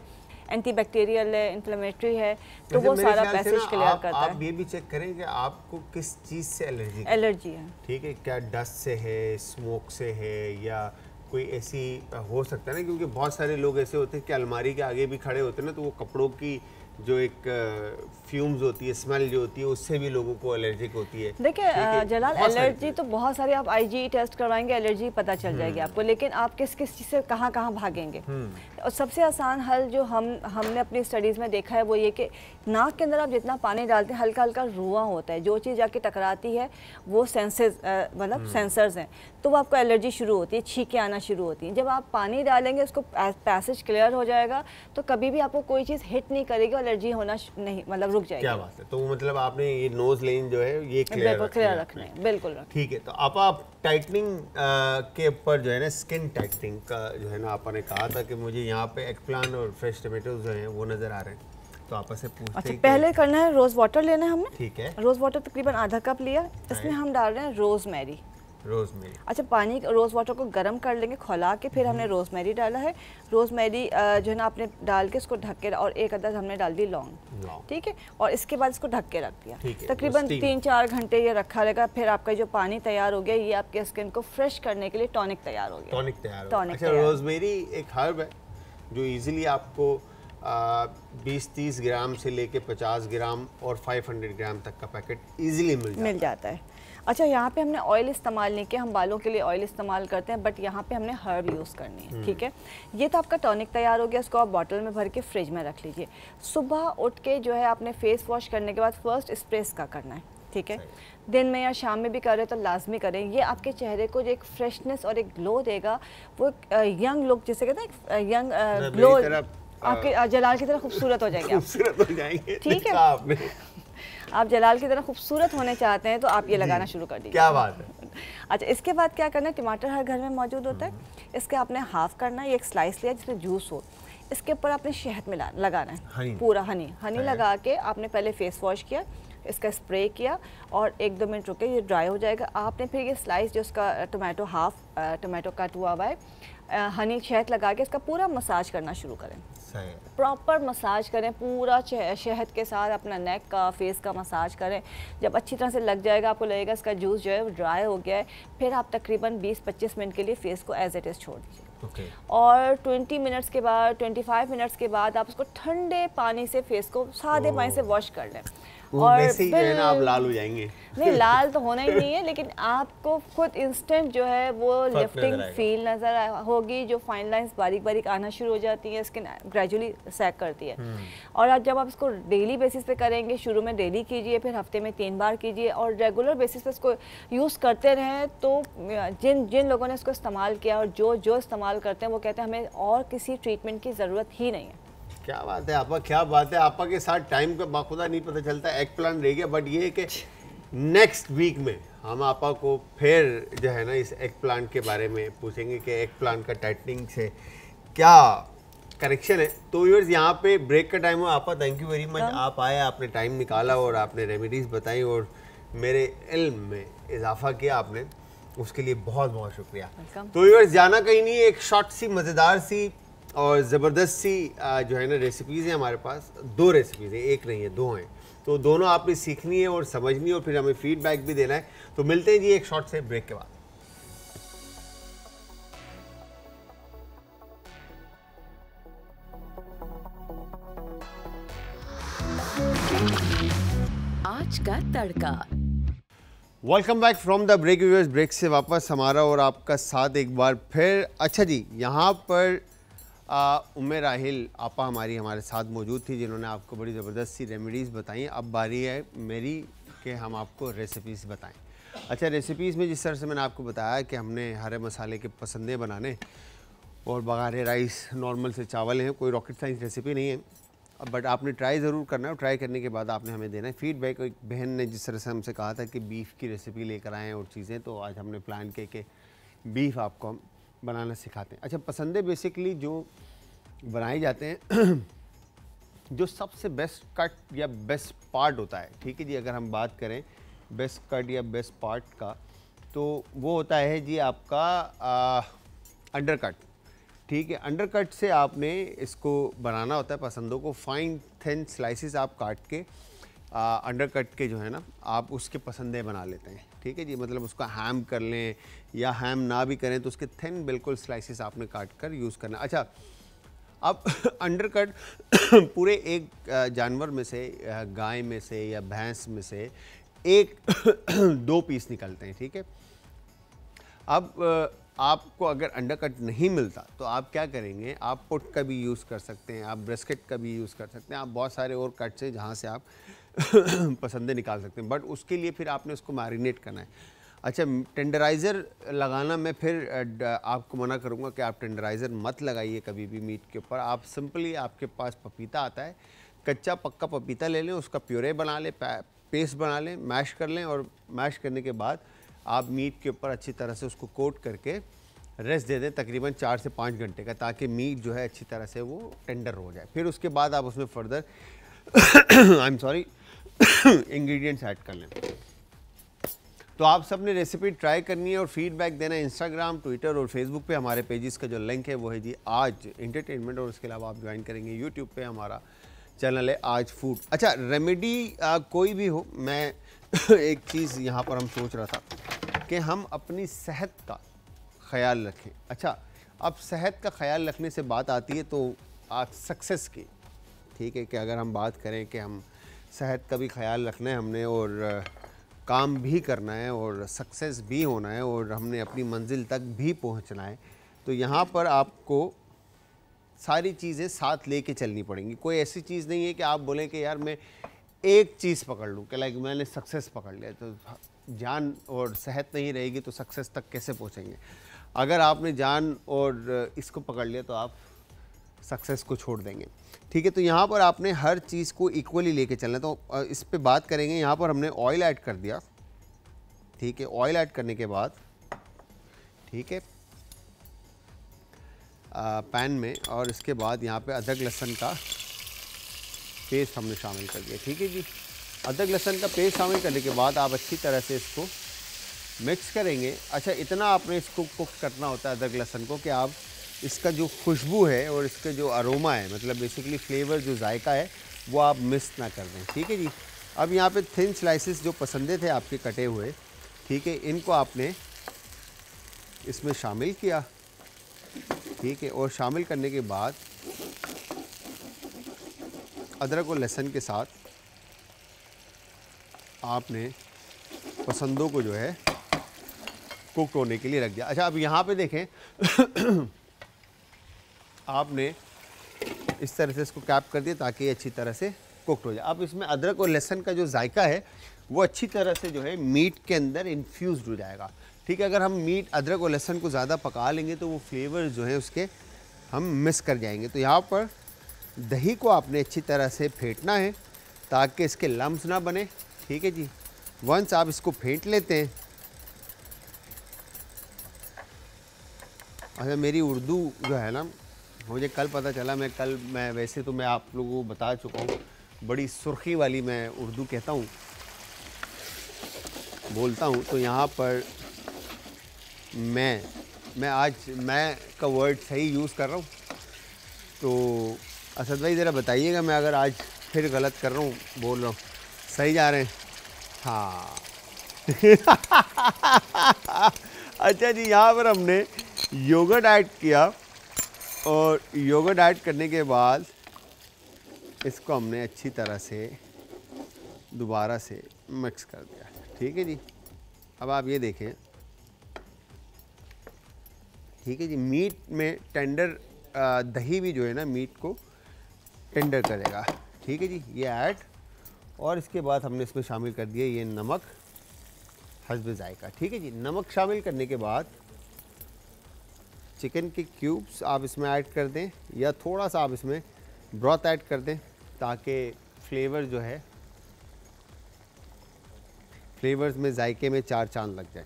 एंटीबैक्टीरियल है इंफ्लेमेटरी है तो वो सारा पैसेज क्लियर करता आप है आप ये भी चेक करें कि आपको किस चीज़ से एलर्जी एलर्जी है ठीक है क्या डस्ट से है स्मोक से है या कोई ऐसी हो सकता है ना क्योंकि बहुत सारे लोग ऐसे होते हैं कि अलमारी के आगे भी खड़े होते हैं ना तो वो कपड़ों की जो एक फ्यूम्स होती है स्मेल जो होती है उससे भी लोगों को एलर्जिक होती है देखिए जलाल एलर्जी तो बहुत सारे आप आईजी टेस्ट करवाएंगे एलर्जी पता चल हम्म। जाएगी आपको लेकिन आप किस किस चीज़ से कहाँ कहाँ भागेंगे हम्म। और सबसे आसान हल जो हम हमने अपनी स्टडीज़ में देखा है वो ये कि नाक के अंदर आप जितना पानी डालते हैं हल्का हल्का रुआ होता है जो चीज़ जाके टकराती है वो सेंसेज मतलब सेंसर्स हम्म। हैं तो वो आपको एलर्जी शुरू होती है छीके आना शुरू होती हैं जब आप पानी डालेंगे उसको पैसेज क्लियर हो जाएगा तो कभी भी आपको कोई चीज़ हिट नहीं करेगी एलर्जी होना नहीं मतलब रुक जाएगी क्या बात है तो मतलब आपने ये नोज लेन जो है ये क्लियर रखना है बिल्कुल ठीक है तो आप आप टाइटनिंग के ऊपर जो है ना स्किन टाइटनिंग का जो है ना आपने कहा था कि मुझे यहाँ पे एक्सप्लान और फ्रेश टमेटोज जो है वो नज़र आ रहे हैं तो आपस से पूछते अच्छा पहले करना है रोज़ वाटर लेना है हमने ठीक है रोज़ वाटर तकरीबन आधा कप लिया इसमें हम डाल रहे हैं रोज़ मैरी रोजमेरी अच्छा पानी रोज़ वाटर को गर्म कर लेंगे खोला के फिर हमने रोजमेरी हम्म। डाला है रोजमेरी जो है ना आपने डाल के इसको ढक के और एक अदद हमने डाल दी लौंग ठीक है और इसके बाद इसको ढक के रख दिया तकरीबन तीन चार घंटे ये रखा रहेगा फिर आपका जो पानी तैयार हो गया ये आपके स्किन को फ्रेश करने के लिए टॉनिक तैयार हो गया टॉनिक तैयार टॉनिक अच्छा, रोजमेरी एक हर्ब है जो इजिली आपको बीस तीस ग्राम से लेके पचास ग्राम और फाइव हंड्रेड ग्राम तक का पैकेट इजिली मिल मिल जाता है अच्छा यहाँ पे हमने ऑयल इस्तेमाल नहीं किया हम बालों के लिए ऑयल इस्तेमाल करते हैं बट यहाँ पे हमने हर्ब यूज़ करनी है हम्म। ठीक है ये तो आपका टॉनिक तैयार हो गया इसको आप बॉटल में भर के फ्रिज में रख लीजिए सुबह उठ के जो है आपने फेस वॉश करने के बाद फर्स्ट स्प्रे का करना है ठीक है दिन में या शाम में भी करें तो लाजमी करें ये आपके चेहरे को जो एक फ्रेशनेस और एक ग्लो देगा वो यंग लुक जिसे कहते हैं यंग ग्लो आपके जलाल की तरह खूबसूरत हो जाएंगे खूबसूरत हो जाएंगे ठीक है आप जलाल की तरह खूबसूरत होने चाहते हैं तो आप ये लगाना शुरू कर दीजिए क्या बात है अच्छा इसके बाद क्या करना है टमाटर हर घर में मौजूद होता है हम्म। इसके आपने हाफ करना है एक स्लाइस लिया जिसमें जूस हो इसके ऊपर आपने शहद मिला लगाना है पूरा हनी हनी लगा के आपने पहले फेस वॉश किया इसका स्प्रे किया और एक दो मिनट रुके ये ड्राई हो जाएगा आपने फिर ये स्लाइस जो उसका टोमेटो हाफ टोमेटो कट हुआ हुआ है हनी शहद लगा के इसका पूरा मसाज करना शुरू करें प्रॉपर मसाज करें पूरा शहद के साथ अपना नेक का फेस का मसाज करें जब अच्छी तरह से लग जाएगा आपको लगेगा इसका जूस जो है वो ड्राई हो गया है फिर आप तकरीबन 20-25 मिनट के लिए फेस को एज इट इज़ छोड़ दीजिए okay. और 20 मिनट्स के बाद 25 मिनट्स के बाद आप उसको ठंडे पानी से फेस को सादे oh. पानी से वॉश कर लें और फिर आप लाल हो जाएंगे नहीं लाल तो होना ही नहीं है लेकिन आपको खुद इंस्टेंट जो है वो लिफ्टिंग फील नज़र होगी जो फाइन लाइंस बारीक बारीक आना शुरू हो जाती है स्किन ग्रेजुअली सैक करती है हम्म। और आज जब आप इसको डेली बेसिस पे करेंगे शुरू में डेली कीजिए फिर हफ्ते में तीन बार कीजिए और रेगुलर बेसिस पे इसको यूज़ करते रहें तो जिन जिन लोगों ने इसको इस्तेमाल किया और जो जो इस्तेमाल करते हैं वो कहते हैं हमें और किसी ट्रीटमेंट की ज़रूरत ही नहीं है क्या बात है आपा क्या बात है आपा के साथ टाइम का बाखुदा नहीं पता चलता एक प्लान रह गया बट ये कि नेक्स्ट वीक में हम आपा को फिर जो है ना इस एग प्लान के बारे में पूछेंगे कि एग प्लान का टाइटनिंग से क्या करेक्शन है तो यूर्स यहाँ पे ब्रेक का टाइम हो आपा थैंक यू वेरी मच आप आए आपने टाइम निकाला और आपने रेमिडीज बताई और मेरे इल्म में इजाफा किया आपने उसके लिए बहुत बहुत शुक्रिया तो यूर्स जाना कहीं नहीं एक शॉर्ट सी मज़ेदार सी और ज़बरदस्त सी जो है ना रेसिपीज़ हैं हमारे पास दो रेसिपीज़ हैं एक नहीं है दो हैं तो दोनों आपने सीखनी है और समझनी है और फिर हमें फीडबैक भी देना है तो मिलते हैं जी एक शॉर्ट से ब्रेक के बाद आज का तड़का welcome back from the break break से वापस हमारा और आपका साथ एक बार फिर अच्छा जी यहाँ पर उमे राहिल आपा हमारी हमारे साथ मौजूद थी जिन्होंने आपको बड़ी ज़बरदस्त सी रेमेडीज़ बताई अब बारी है मेरी कि हम आपको रेसिपीज़ बताएं अच्छा रेसिपीज़ में जिस तरह से मैंने आपको बताया कि हमने हरे मसाले के पसंदे बनाने और बघारे राइस नॉर्मल से चावल हैं कोई रॉकेट साइंस रेसिपी नहीं है अब बट आपने ट्राई ज़रूर करना है ट्राई करने के बाद आपने हमें देना है फीडबैक एक बहन ने जिस तरह से हमसे कहा था कि बीफ़ की रेसिपी लेकर आएँ और चीज़ें तो आज हमने प्लान किया कि बीफ आपको हम बनाना सिखाते हैं अच्छा पसंदे बेसिकली जो बनाए जाते हैं जो सबसे बेस्ट कट या बेस्ट पार्ट होता है ठीक है जी अगर हम बात करें बेस्ट कट या बेस्ट पार्ट का तो वो होता है जी आपका अंडर कट ठीक है अंडर कट से आपने इसको बनाना होता है पसंदों को फाइन थिन स्लाइसिस आप काट के अंडरकट के जो है ना आप उसके पसंदे बना लेते हैं ठीक है जी मतलब उसका हैम कर लें या हैम ना भी करें तो उसके थिन बिल्कुल स्लाइसिस आपने काट कर यूज़ करना अच्छा अब अंडरकट पूरे एक जानवर में से गाय में से या भैंस में से एक दो पीस निकलते हैं ठीक है अब आपको अगर अंडरकट नहीं मिलता तो आप क्या करेंगे आप पुट का भी यूज़ कर सकते हैं आप ब्रेस्केट का भी यूज़ कर सकते हैं आप बहुत सारे और कट्स हैं जहाँ से आप पसंदें निकाल सकते हैं बट उसके लिए फिर आपने उसको मैरिनेट करना है अच्छा टेंडराइज़र लगाना मैं फिर आपको मना करूँगा कि आप टेंडराइज़र मत लगाइए कभी भी मीट के ऊपर आप सिंपली आपके पास पपीता आता है कच्चा पक्का पपीता ले लें उसका प्योरे बना लें पेस्ट बना लें मैश कर लें और मैश करने के बाद आप मीट के ऊपर अच्छी तरह से उसको कोट करके रेस्ट दे दें तकरीबन चार से पाँच घंटे का ताकि मीट जो है अच्छी तरह से वो टेंडर हो जाए फिर उसके बाद आप उसमें further I am sorry ingredients add कर लें तो आप सब ने रेसिपी ट्राई करनी है और फीडबैक देना है इंस्टाग्राम ट्विटर और फेसबुक पे हमारे पेजेस का जो लिंक है वो है जी आज इंटरटेनमेंट और उसके अलावा आप ज्वाइन करेंगे यूट्यूब पे हमारा चैनल है आज फूड अच्छा रेमेडी कोई भी हो मैं एक चीज़ यहाँ पर हम सोच रहा था कि हम अपनी सेहत का ख्याल रखें अच्छा अब सेहत का ख्याल रखने से बात आती है तो सक्सेस की ठीक है कि अगर हम बात करें कि हम सेहत का भी ख्याल रखना है हमने और काम भी करना है और सक्सेस भी होना है और हमने अपनी मंजिल तक भी पहुंचना है तो यहाँ पर आपको सारी चीज़ें साथ ले कर चलनी पड़ेंगी कोई ऐसी चीज़ नहीं है कि आप बोलें कि यार मैं एक चीज़ पकड़ लूँ कि लाइक मैंने सक्सेस पकड़ लिया तो जान और सेहत नहीं रहेगी तो सक्सेस तक कैसे पहुँचेंगे अगर आपने जान और इसको पकड़ लिया तो आप सक्सेस को छोड़ देंगे ठीक है तो यहाँ पर आपने हर चीज़ को इक्वली लेके चलना तो इस पर बात करेंगे यहाँ पर हमने ऑयल ऐड कर दिया ठीक है ऑयल ऐड करने के बाद ठीक है पैन में और इसके बाद यहाँ पे अदरक लहसन का पेस्ट हमने शामिल कर दिया ठीक है जी अदरक लहसन का पेस्ट शामिल करने के बाद आप अच्छी तरह से इसको मिक्स करेंगे अच्छा इतना आपने इसको कुक करना होता है अदरक लहसन को कि आप इसका जो खुशबू है और इसका जो अरोमा है मतलब बेसिकली फ्लेवर जो जायका है वो आप मिस ना कर दें ठीक है जी अब यहाँ पे थिन स्लाइसेस जो पसंदे थे आपके कटे हुए ठीक है इनको आपने इसमें शामिल किया ठीक है और शामिल करने के बाद अदरक और लहसुन के साथ आपने पसंदों को जो है कुक होने के लिए रख दिया अच्छा अब यहाँ पे देखें आपने इस तरह से इसको कैप कर दिया ताकि ये अच्छी तरह से कुकड हो जाए अब इसमें अदरक और लहसन का जो जायका है वो अच्छी तरह से जो है मीट के अंदर इन्फ्यूज़ हो जाएगा ठीक है अगर हम मीट अदरक और लहसन को ज़्यादा पका लेंगे तो वो फ्लेवर जो है उसके हम मिस कर जाएंगे तो यहाँ पर दही को आपने अच्छी तरह से फेंटना है ताकि इसके लम्ब ना बने ठीक है जी वंस आप इसको फेंट लेते हैं अच्छा मेरी उर्दू जो है ना मुझे कल पता चला मैं कल मैं वैसे तो मैं आप लोगों को बता चुका हूँ बड़ी सुर्खी वाली मैं उर्दू कहता हूँ बोलता हूँ तो यहाँ पर मैं मैं आज मैं का वर्ड सही यूज़ कर रहा हूँ तो असद भाई ज़रा बताइएगा मैं अगर आज फिर गलत कर रहा हूँ बोल रहा हूँ सही जा रहे हैं हाँ अच्छा जी यहाँ पर हमने योगा ऐड किया और योगा डाइट करने के बाद इसको हमने अच्छी तरह से दोबारा से मिक्स कर दिया ठीक है जी अब आप ये देखें ठीक है जी मीट में टेंडर दही भी जो है ना मीट को टेंडर करेगा ठीक है जी ये ऐड और इसके बाद हमने इसमें शामिल कर दिया ये नमक हसब जायका ठीक है जी नमक शामिल करने के बाद चिकन के क्यूब्स आप इसमें ऐड कर दें या थोड़ा सा आप इसमें ब्रॉथ ऐड कर दें ताकि फ्लेवर जो है फ्लेवर्स में जायके में चार चांद लग जाए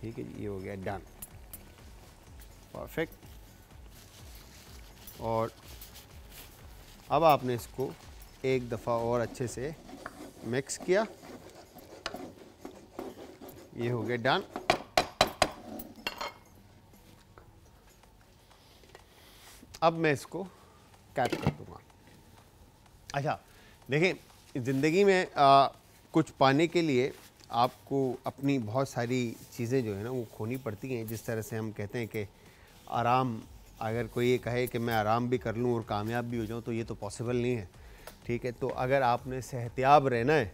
ठीक है ये हो गया डन परफेक्ट और अब आपने इसको एक दफ़ा और अच्छे से मिक्स किया ये हो गया डन अब मैं इसको कैप कर दूंगा अच्छा देखें ज़िंदगी में आ, कुछ पाने के लिए आपको अपनी बहुत सारी चीज़ें जो है ना वो खोनी पड़ती हैं जिस तरह से हम कहते हैं कि आराम अगर कोई ये कहे कि मैं आराम भी कर लूँ और कामयाब भी हो जाऊँ तो ये तो पॉसिबल नहीं है ठीक है तो अगर आपने सेहतियाब रहना है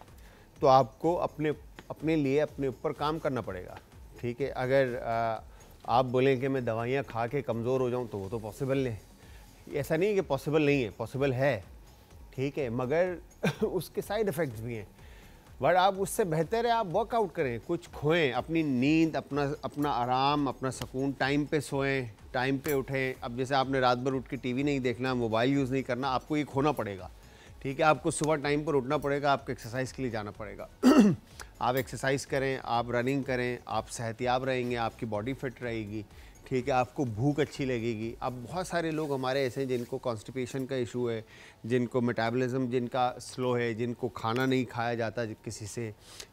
तो आपको अपने अपने लिए अपने ऊपर काम करना पड़ेगा ठीक है अगर आप बोलें कि मैं दवाइयाँ खा के कमज़ोर हो जाऊँ तो वो तो पॉसिबल नहीं ऐसा नहीं कि पॉसिबल नहीं है पॉसिबल है ठीक है मगर उसके साइड इफ़ेक्ट्स भी हैं बट आप उससे बेहतर है आप वर्कआउट करें कुछ खोएं अपनी नींद अपना अपना आराम अपना सुकून टाइम पे सोएं टाइम पे उठें अब जैसे आपने रात भर उठ के टीवी नहीं देखना मोबाइल यूज़ नहीं करना आपको ये खोना पड़ेगा ठीक है आपको सुबह टाइम पर उठना पड़ेगा आपको एक्सरसाइज के लिए जाना पड़ेगा आप एक्सरसाइज करें आप रनिंग करें आप सेहतियाब रहेंगे आपकी बॉडी फिट रहेगी ठीक है आपको भूख अच्छी लगेगी अब बहुत सारे लोग हमारे ऐसे हैं जिनको कॉन्स्टिपेशन का इशू है जिनको मेटाबॉलिज्म जिनका स्लो है जिनको खाना नहीं खाया जाता किसी से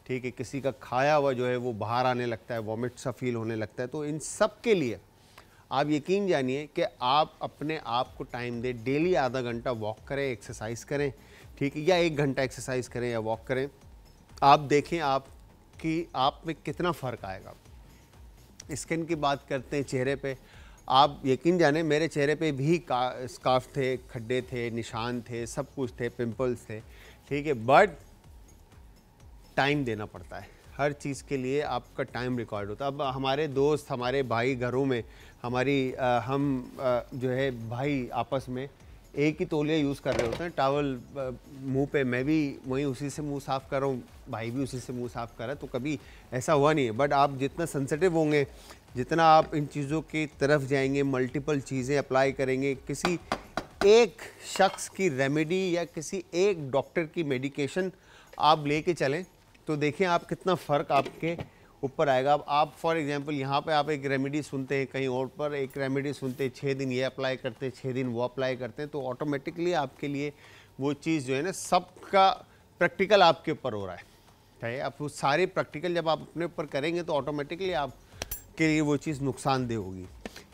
ठीक है किसी का खाया हुआ जो है वो बाहर आने लगता है वॉमिट सा फील होने लगता है तो इन सब के लिए आप यकीन जानिए कि आप अपने आप को टाइम दें डेली आधा घंटा वॉक करें एक्सरसाइज करें ठीक है या एक घंटा एक्सरसाइज करें या वॉक करें आप देखें आप कि आप में कितना फ़र्क आएगा स्किन की बात करते हैं चेहरे पे आप यकीन जाने मेरे चेहरे पे भी स्काफ थे खड्डे थे निशान थे सब कुछ थे पिंपल्स थे ठीक है बट टाइम देना पड़ता है हर चीज़ के लिए आपका टाइम रिकॉर्ड होता है अब हमारे दोस्त हमारे भाई घरों में हमारी आ, हम आ, जो है भाई आपस में एक ही तोलिया यूज़ कर रहे होते हैं टावल मुंह पे मैं भी वहीं उसी से मुंह साफ़ कर रहा हूँ भाई भी उसी से मुंह साफ़ कर रहा है तो कभी ऐसा हुआ नहीं है बट आप जितना सेंसिटिव होंगे जितना आप इन चीज़ों की तरफ जाएंगे मल्टीपल चीज़ें अप्लाई करेंगे किसी एक शख्स की रेमेडी या किसी एक डॉक्टर की मेडिकेशन आप ले कर चलें तो देखें आप कितना फ़र्क आपके ऊपर आएगा अब आप फॉर एग्जांपल यहाँ पे आप एक रेमेडी सुनते हैं कहीं और पर एक रेमेडी सुनते हैं छः दिन ये अप्लाई करते हैं छः दिन वो अप्लाई करते हैं तो ऑटोमेटिकली आपके लिए वो चीज़ जो है ना सबका प्रैक्टिकल आपके ऊपर हो रहा है चाहे आप वो सारे प्रैक्टिकल जब आप अपने ऊपर करेंगे तो ऑटोमेटिकली आपके लिए वो चीज़ नुकसानदेह होगी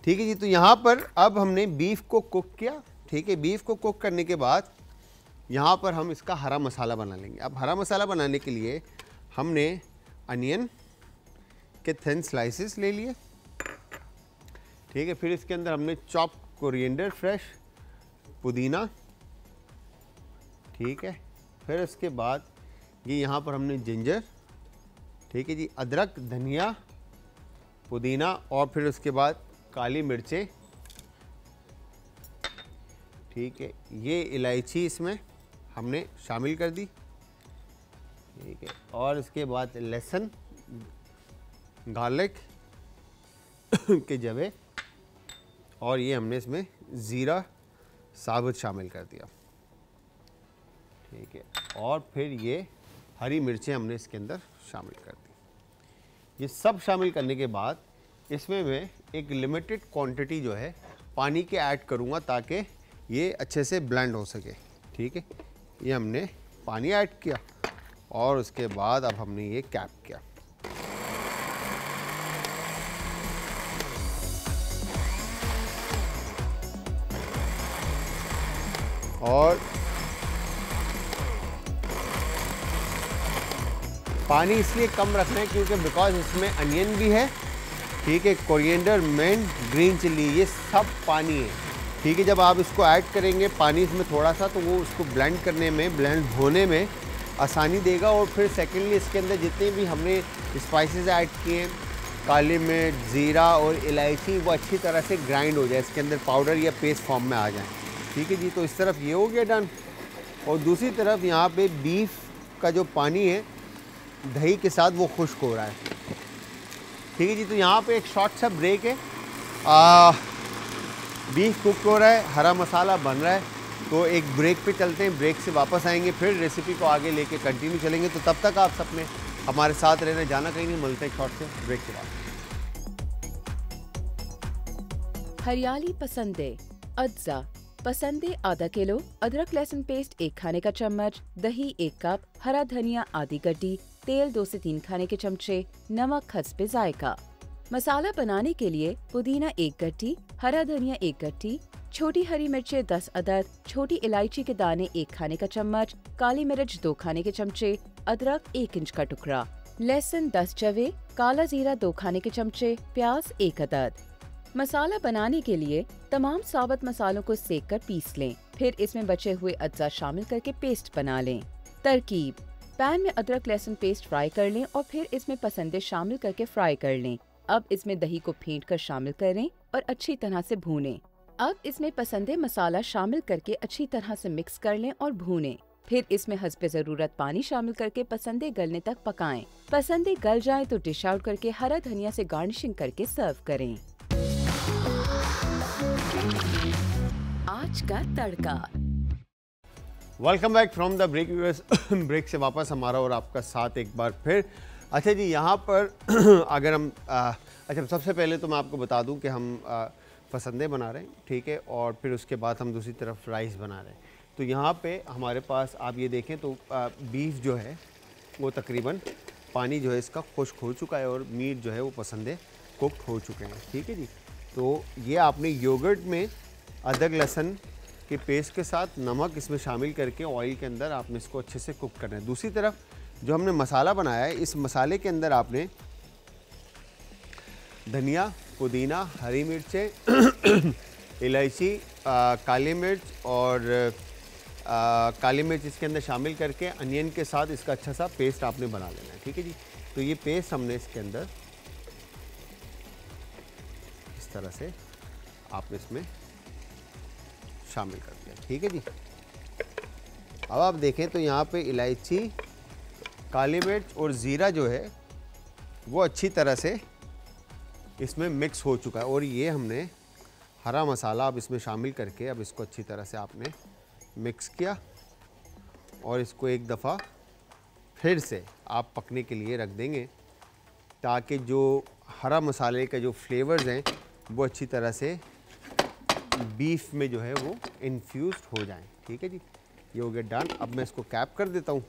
ठीक है जी तो यहाँ पर अब हमने बीफ को कुक किया ठीक है बीफ को कुक करने के बाद यहाँ पर हम इसका हरा मसाला बना लेंगे अब हरा मसाला बनाने के लिए हमने अनियन के थिन स्लाइसिस ले लिए ठीक है फिर इसके अंदर हमने चॉप कोरिएंडर फ्रेश पुदीना ठीक है फिर उसके बाद ये यहाँ पर हमने जिंजर ठीक है जी अदरक धनिया पुदीना और फिर उसके बाद काली मिर्चें ठीक है ये इलायची इसमें हमने शामिल कर दी ठीक है और इसके बाद लहसुन गार्लिक के जवे और ये हमने इसमें ज़ीरा साबुत शामिल कर दिया ठीक है और फिर ये हरी मिर्चें हमने इसके अंदर शामिल कर दी ये सब शामिल करने के बाद इसमें मैं एक लिमिटेड क्वांटिटी जो है पानी के ऐड करूँगा ताकि ये अच्छे से ब्लेंड हो सके ठीक है ये हमने पानी ऐड किया और उसके बाद अब हमने ये कैप किया और पानी इसलिए कम रखना है क्योंकि बिकॉज इसमें अनियन भी है ठीक है कोरिएंडर मैं ग्रीन चिल्ली ये सब पानी है ठीक है जब आप इसको ऐड करेंगे पानी इसमें थोड़ा सा तो वो उसको ब्लेंड करने में ब्लेंड होने में आसानी देगा और फिर सेकेंडली इसके अंदर जितने भी हमने स्पाइसेस ऐड किए हैं काली मिर्च ज़ीरा और इलायची वो अच्छी तरह से ग्राइंड हो जाए इसके अंदर पाउडर या पेस्ट फॉर्म में आ जाए ठीक है जी तो इस तरफ ये हो गया डन और दूसरी तरफ यहाँ पे बीफ का जो पानी है दही के साथ वो खुश्क हो रहा है ठीक है जी तो यहाँ पे एक शॉर्ट सा ब्रेक है आ, बीफ कुक हो रहा है हरा मसाला बन रहा है तो एक ब्रेक पे चलते हैं ब्रेक से वापस आएंगे फिर रेसिपी को आगे लेके कंटिन्यू चलेंगे तो तब तक आप सबने हमारे साथ रहना जाना कहीं नहीं मिलते शॉर्ट से ब्रेक के बाद हरियाली पसंद है अज्जा पसंदे आधा किलो अदरक लहसुन पेस्ट एक खाने का चम्मच दही एक कप हरा धनिया आधी गड्डी तेल दो से तीन खाने के चमचे नमक पे जायका मसाला बनाने के लिए पुदीना एक गट्टी हरा धनिया एक गट्टी छोटी हरी मिर्चे दस अदर छोटी इलायची के दाने एक खाने का चम्मच काली मिर्च दो खाने के चमचे अदरक एक इंच का टुकड़ा लहसुन दस चवे काला जीरा दो खाने के चमचे प्याज एक अदद मसाला बनाने के लिए तमाम साबत मसालों को सेक कर पीस लें फिर इसमें बचे हुए अज्जा शामिल करके पेस्ट बना लें तरकीब पैन में अदरक लहसुन पेस्ट फ्राई कर लें और फिर इसमें पसंदे शामिल करके फ्राई कर लें अब इसमें दही को फेंट कर शामिल करें और अच्छी तरह से भूने अब इसमें पसंदे मसाला शामिल करके अच्छी तरह से मिक्स कर लें और भूने फिर इसमें पे ज़रूरत पानी शामिल करके पसंदे गलने तक पकाएं। पसंदे गल जाए तो डिश आउट करके हरा धनिया से गार्निशिंग करके सर्व करें आज का तड़का welcome back from the break break से वापस हमारा और आपका साथ एक बार फिर अच्छा जी यहाँ पर अगर हम आ, अच्छा सबसे पहले तो मैं आपको बता दूँ कि हम पसंदे फसंदे बना रहे हैं ठीक है और फिर उसके बाद हम दूसरी तरफ राइस बना रहे हैं तो यहाँ पे हमारे पास आप ये देखें तो आ, बीफ जो है वो तकरीबन पानी जो है इसका खुश्क हो चुका है और मीट जो है वो पसंदे कुक हो चुके हैं ठीक है जी तो ये आपने योगर्ट में अदरक लहसन के पेस्ट के साथ नमक इसमें शामिल करके ऑयल के अंदर आपने इसको अच्छे से कुक करना है दूसरी तरफ जो हमने मसाला बनाया है इस मसाले के अंदर आपने धनिया पुदीना हरी मिर्चें इलायची काली मिर्च और आ, काली मिर्च इसके अंदर शामिल करके अनियन के साथ इसका अच्छा सा पेस्ट आपने बना लेना है ठीक है जी तो ये पेस्ट हमने इसके अंदर तरह से आप इसमें शामिल कर दिया ठीक है जी अब आप देखें तो यहाँ पे इलायची काली मिर्च और ज़ीरा जो है वो अच्छी तरह से इसमें मिक्स हो चुका है और ये हमने हरा मसाला अब इसमें शामिल करके अब इसको अच्छी तरह से आपने मिक्स किया और इसको एक दफ़ा फिर से आप पकने के लिए रख देंगे ताकि जो हरा मसाले का जो फ्लेवर्स हैं वो अच्छी तरह से बीफ में जो है वो इन्फ्यूज हो जाए ठीक है जी ये हो गया डन अब मैं इसको कैप कर देता हूँ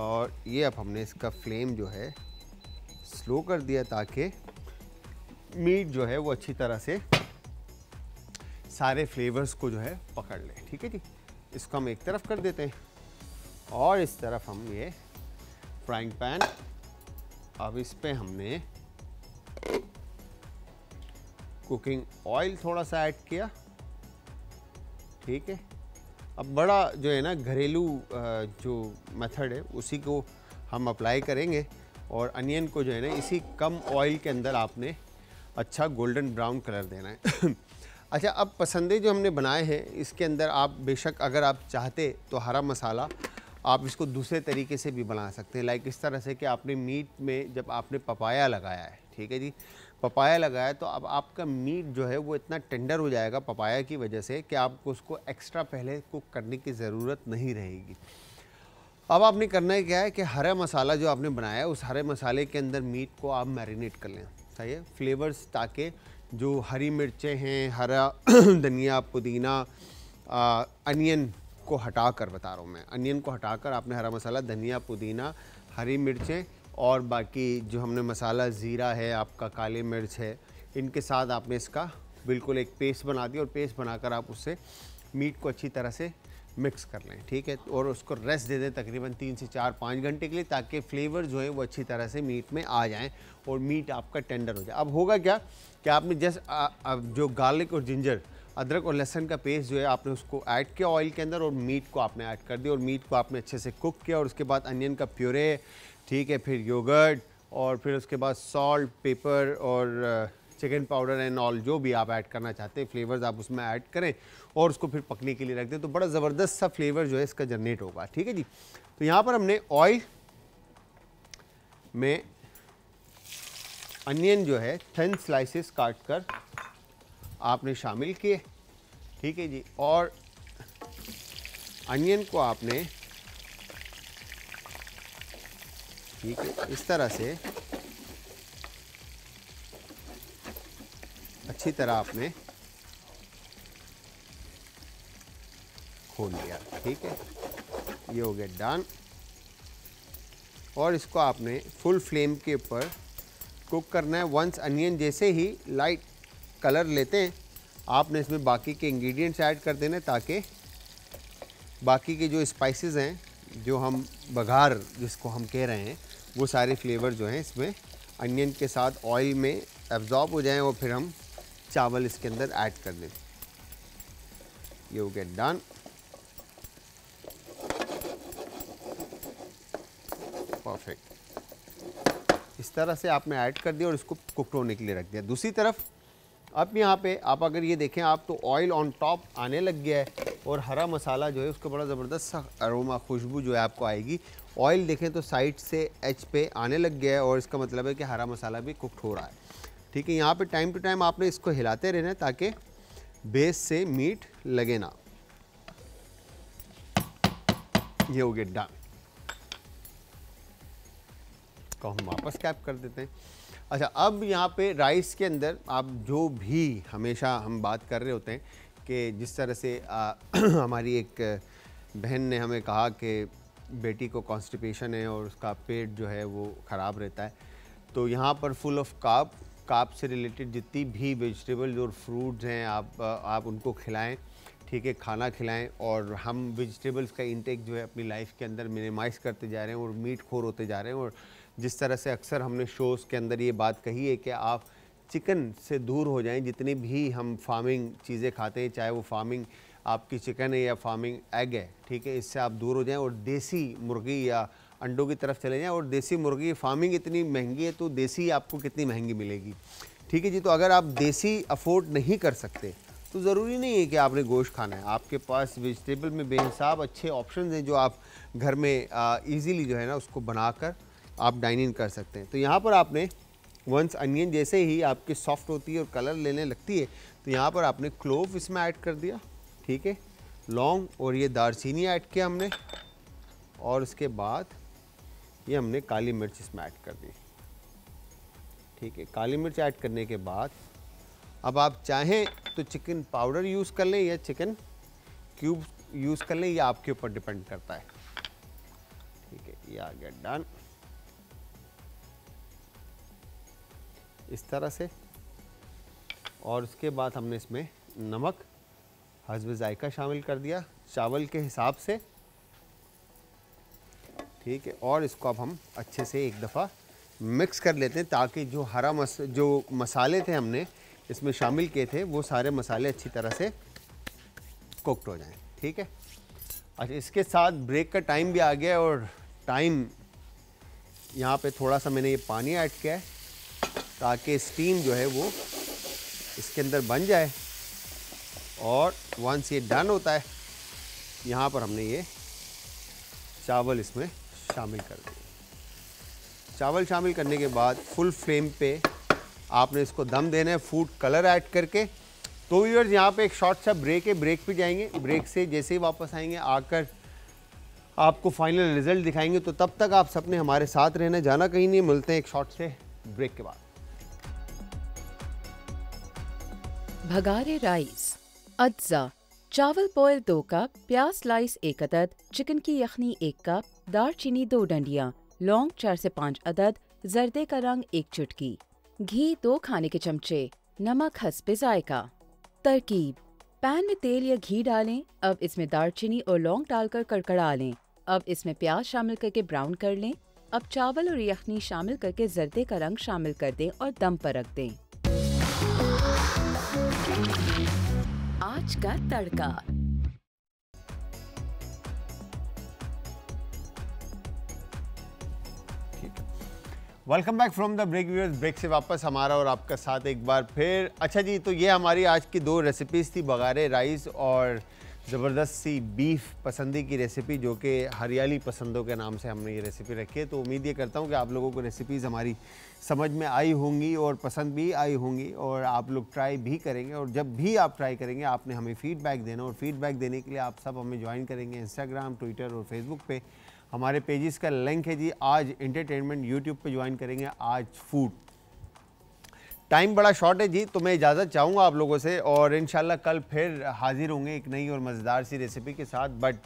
और ये अब हमने इसका फ्लेम जो है स्लो कर दिया ताकि मीट जो है वो अच्छी तरह से सारे फ्लेवर्स को जो है पकड़ ले ठीक है जी इसको हम एक तरफ कर देते हैं और इस तरफ हम ये फ्राइंग पैन अब इस पर हमने कुकिंग ऑयल थोड़ा सा ऐड किया ठीक है अब बड़ा जो है ना घरेलू जो मेथड है उसी को हम अप्लाई करेंगे और अनियन को जो है ना इसी कम ऑयल के अंदर आपने अच्छा गोल्डन ब्राउन कलर देना है अच्छा अब पसंदे जो हमने बनाए हैं इसके अंदर आप बेशक अगर आप चाहते तो हरा मसाला आप इसको दूसरे तरीके से भी बना सकते हैं लाइक इस तरह से कि आपने मीट में जब आपने पपाया लगाया है ठीक है जी पपाया लगाया तो अब आपका मीट जो है वो इतना टेंडर हो जाएगा पपाया की वजह से कि आपको उसको एक्स्ट्रा पहले कुक करने की ज़रूरत नहीं रहेगी अब आपने करना है क्या है कि हरा मसाला जो आपने बनाया है उस हरे मसाले के अंदर मीट को आप मैरिनेट कर लें सही है फ्लेवर्स ताकि जो हरी मिर्चें हैं हरा धनिया पुदीना अनियन को हटा कर बता रहा हूँ मैं अनियन को हटा कर आपने हरा मसाला धनिया पुदीना हरी मिर्चें और बाकी जो हमने मसाला ज़ीरा है आपका काली मिर्च है इनके साथ आपने इसका बिल्कुल एक पेस्ट बना दिया और पेस्ट बनाकर आप उससे मीट को अच्छी तरह से मिक्स कर लें ठीक है और उसको रेस्ट दे दें तकरीबन तीन से चार पाँच घंटे के लिए ताकि फ्लेवर जो है वो अच्छी तरह से मीट में आ जाएं और मीट आपका टेंडर हो जाए अब होगा क्या कि आपने जस्ट जो गार्लिक और जिंजर अदरक और लहसन का पेस्ट जो है आपने उसको ऐड किया ऑयल के अंदर और मीट को आपने ऐड कर दिया और मीट को आपने अच्छे से कुक किया और उसके बाद अनियन का प्योरे ठीक है फिर योगर्ट और फिर उसके बाद सॉल्ट पेपर और चिकन पाउडर एंड ऑल जो भी आप ऐड करना चाहते हैं फ्लेवर्स आप उसमें ऐड करें और उसको फिर पकने के लिए रख दें तो बड़ा ज़बरदस्त सा फ्लेवर जो है इसका जनरेट होगा ठीक है जी तो यहाँ पर हमने ऑयल में अनियन जो है थिन स्लाइसेस काट कर आपने शामिल किए ठीक है जी और अनियन को आपने ठीक है इस तरह से अच्छी तरह आपने खोल लिया ठीक है ये हो गया डन और इसको आपने फुल फ्लेम के ऊपर कुक करना है वंस अनियन जैसे ही लाइट कलर लेते हैं आपने इसमें बाकी के इंग्रेडिएंट्स ऐड कर देने ताकि बाकी के जो स्पाइसेस हैं जो हम बघार जिसको हम कह रहे हैं वो सारे फ्लेवर जो हैं इसमें अनियन के साथ ऑयल में एब्जॉर्ब हो जाएँ और फिर हम चावल इसके अंदर ऐड कर दें यू गेट डन परफेक्ट इस तरह से आपने ऐड कर दिया और इसको कुक होने के लिए रख दिया दूसरी तरफ अब यहाँ पे आप अगर ये देखें आप तो ऑयल ऑन टॉप आने लग गया है और हरा मसाला जो है उसको बड़ा ज़बरदस्त सा अरोमा खुशबू जो है आपको आएगी ऑयल देखें तो साइड से एच पे आने लग गया है और इसका मतलब है कि हरा मसाला भी कुकड हो रहा है ठीक है यहाँ पे टाइम टू टाइम आपने इसको हिलाते रहना ताकि बेस से मीट लगे ना ये हो गया डन को हम वापस कैप कर देते हैं अच्छा अब यहाँ पे राइस के अंदर आप जो भी हमेशा हम बात कर रहे होते हैं कि जिस तरह से आ, हमारी एक बहन ने हमें कहा कि बेटी को कॉन्स्टिपेशन है और उसका पेट जो है वो ख़राब रहता है तो यहाँ पर फुल ऑफ काप काप से रिलेटेड जितनी भी वेजिटेबल और फ्रूट्स हैं आप आप उनको खिलाएं ठीक है खाना खिलाएं और हम वेजिटेबल्स का इंटेक जो है अपनी लाइफ के अंदर मिनिमाइज़ करते जा रहे हैं और मीट खोर होते जा रहे हैं और जिस तरह से अक्सर हमने शोज़ के अंदर ये बात कही है कि आप चिकन से दूर हो जाएं जितनी भी हम फार्मिंग चीज़ें खाते हैं चाहे वो फार्मिंग आपकी चिकन है या फार्मिंग एग है ठीक है इससे आप दूर हो जाएं और देसी मुर्गी या अंडों की तरफ चले जाएं और देसी मुर्गी फार्मिंग इतनी महंगी है तो देसी आपको कितनी महंगी मिलेगी ठीक है जी तो अगर आप देसी अफोर्ड नहीं कर सकते तो ज़रूरी नहीं है कि आपने गोश्त खाना है आपके पास वेजिटेबल में बेहिसाब अच्छे ऑप्शन हैं जो आप घर में ईजिली जो है ना उसको बनाकर आप डाइन इन कर सकते हैं तो यहाँ पर आपने वंस अनियन जैसे ही आपकी सॉफ्ट होती है और कलर लेने लगती है तो यहाँ पर आपने क्लोव इसमें ऐड कर दिया ठीक है लौंग और ये दारचीनी ऐड किया हमने और उसके बाद ये हमने काली मिर्च इसमें ऐड कर दी ठीक है काली मिर्च ऐड करने के बाद अब आप चाहें तो चिकन पाउडर यूज़ कर लें या चिकन क्यूब यूज़ कर लें यह आपके ऊपर डिपेंड करता है ठीक है ये आ गया डन इस तरह से और उसके बाद हमने इसमें नमक हजब जायका शामिल कर दिया चावल के हिसाब से ठीक है और इसको अब हम अच्छे से एक दफ़ा मिक्स कर लेते हैं ताकि जो हरा मस जो मसाले थे हमने इसमें शामिल किए थे वो सारे मसाले अच्छी तरह से कुकड हो जाएं ठीक है अच्छा इसके साथ ब्रेक का टाइम भी आ गया और टाइम यहाँ पे थोड़ा सा मैंने ये पानी ऐड किया है ताकि स्टीम जो है वो इसके अंदर बन जाए और वंस ये डन होता है यहाँ पर हमने ये चावल इसमें शामिल कर दिए चावल शामिल करने के बाद फुल फ्लेम पे आपने इसको दम देना है फूड कलर ऐड करके तो व्यूअर्स यहाँ पे एक शॉर्ट सा ब्रेक है ब्रेक पे जाएंगे ब्रेक से जैसे ही वापस आएंगे आकर आपको फाइनल रिजल्ट दिखाएंगे तो तब तक आप सपने हमारे साथ रहना जाना कहीं नहीं मिलते हैं एक शॉर्ट से ब्रेक के बाद भगारे राइस अज्जा चावल बॉयल दो कप प्याज स्लाइस एक अदद चिकन की यखनी एक कप दालचीनी दो डंडिया लौंग चार से पाँच अदद जर्दे का रंग एक चुटकी घी दो खाने के चमचे नमक पे जायका तरकीब पैन में तेल या घी डालें अब इसमें दालचीनी और लौंग डालकर कड़कड़ा लें अब इसमें प्याज शामिल करके ब्राउन कर लें अब चावल और यखनी शामिल करके जर्दे का रंग शामिल कर दें और दम पर रख दें आज का तड़का welcome back from the break viewers break से वापस हमारा और आपका साथ एक बार फिर अच्छा जी तो ये हमारी आज की दो रेसिपीज थी बघारे राइस और ज़बरदस्त सी बीफ पसंदी की रेसिपी जो कि हरियाली पसंदों के नाम से हमने ये रेसिपी रखी है तो उम्मीद ये करता हूँ कि आप लोगों को रेसिपीज़ हमारी समझ में आई होंगी और पसंद भी आई होंगी और आप लोग ट्राई भी करेंगे और जब भी आप ट्राई करेंगे आपने हमें फ़ीडबैक देना और फीडबैक देने के लिए आप सब हमें ज्वाइन करेंगे इंस्टाग्राम ट्विटर और फेसबुक पे हमारे पेजेस का लिंक है जी आज इंटरटेनमेंट यूट्यूब पर ज्वाइन करेंगे आज फूड टाइम बड़ा शॉर्ट है जी तो मैं इजाज़त चाहूँगा आप लोगों से और इन कल फिर हाजिर होंगे एक नई और मज़ेदार सी रेसिपी के साथ बट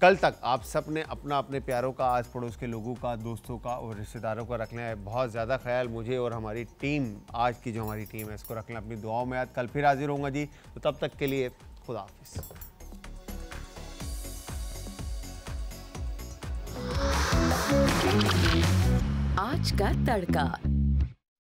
कल तक आप सब ने अपना अपने प्यारों का आस पड़ोस के लोगों का दोस्तों का और रिश्तेदारों का रखना है बहुत ज़्यादा ख्याल मुझे और हमारी टीम आज की जो हमारी टीम है इसको रखना अपनी दुआओं में याद कल फिर हाजिर होंगे जी तो तब तक के लिए खुदा हाफिज़ आज का तड़का